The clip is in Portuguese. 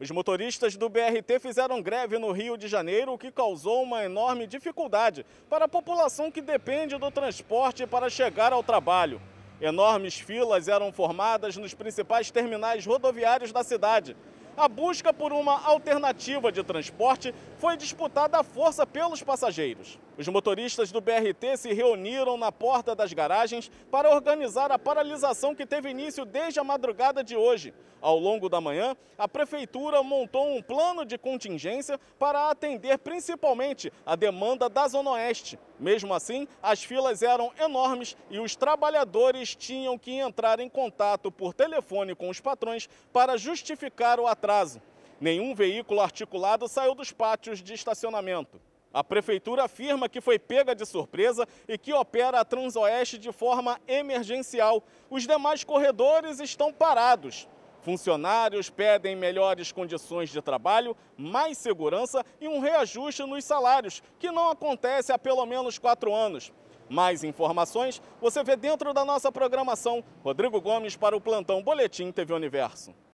Os motoristas do BRT fizeram greve no Rio de Janeiro, o que causou uma enorme dificuldade para a população que depende do transporte para chegar ao trabalho. Enormes filas eram formadas nos principais terminais rodoviários da cidade a busca por uma alternativa de transporte foi disputada à força pelos passageiros. Os motoristas do BRT se reuniram na porta das garagens para organizar a paralisação que teve início desde a madrugada de hoje. Ao longo da manhã, a prefeitura montou um plano de contingência para atender principalmente a demanda da Zona Oeste. Mesmo assim, as filas eram enormes e os trabalhadores tinham que entrar em contato por telefone com os patrões para justificar o atraso atraso. Nenhum veículo articulado saiu dos pátios de estacionamento. A prefeitura afirma que foi pega de surpresa e que opera a Transoeste de forma emergencial. Os demais corredores estão parados. Funcionários pedem melhores condições de trabalho, mais segurança e um reajuste nos salários, que não acontece há pelo menos quatro anos. Mais informações você vê dentro da nossa programação. Rodrigo Gomes para o Plantão Boletim TV Universo.